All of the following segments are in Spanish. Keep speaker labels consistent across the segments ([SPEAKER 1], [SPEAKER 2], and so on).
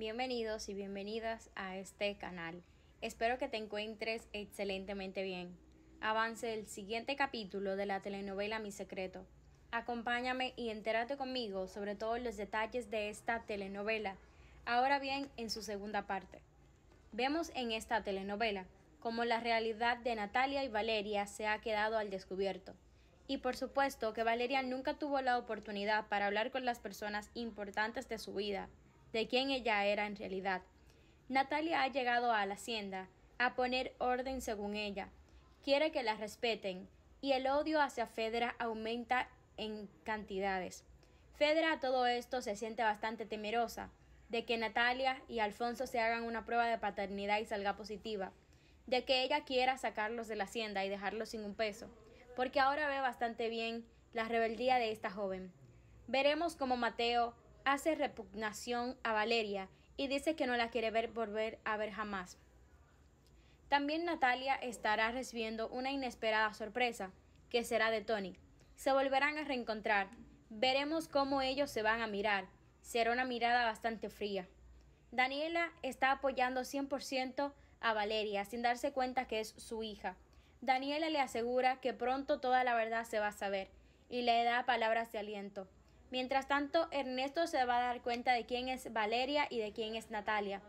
[SPEAKER 1] Bienvenidos y bienvenidas a este canal. Espero que te encuentres excelentemente bien. Avance el siguiente capítulo de la telenovela Mi Secreto. Acompáñame y entérate conmigo sobre todos los detalles de esta telenovela. Ahora bien, en su segunda parte. Vemos en esta telenovela cómo la realidad de Natalia y Valeria se ha quedado al descubierto. Y por supuesto que Valeria nunca tuvo la oportunidad para hablar con las personas importantes de su vida, de quién ella era en realidad. Natalia ha llegado a la hacienda, a poner orden según ella. Quiere que la respeten, y el odio hacia Fedra aumenta en cantidades. Fedra a todo esto se siente bastante temerosa de que Natalia y Alfonso se hagan una prueba de paternidad y salga positiva, de que ella quiera sacarlos de la hacienda y dejarlos sin un peso, porque ahora ve bastante bien la rebeldía de esta joven. Veremos cómo Mateo hace repugnación a Valeria y dice que no la quiere ver volver a ver jamás. También Natalia estará recibiendo una inesperada sorpresa, que será de Tony. Se volverán a reencontrar. Veremos cómo ellos se van a mirar. Será una mirada bastante fría. Daniela está apoyando 100% a Valeria sin darse cuenta que es su hija. Daniela le asegura que pronto toda la verdad se va a saber y le da palabras de aliento. Mientras tanto, Ernesto se va a dar cuenta de quién es Valeria y de quién es Natalia.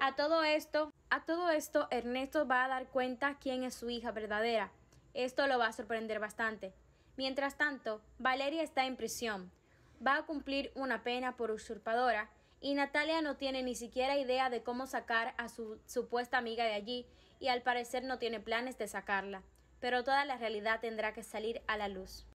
[SPEAKER 1] A todo esto, a todo esto Ernesto va a dar cuenta quién es su hija verdadera. Esto lo va a sorprender bastante. Mientras tanto, Valeria está en prisión. Va a cumplir una pena por usurpadora y Natalia no tiene ni siquiera idea de cómo sacar a su supuesta amiga de allí y al parecer no tiene planes de sacarla, pero toda la realidad tendrá que salir a la luz.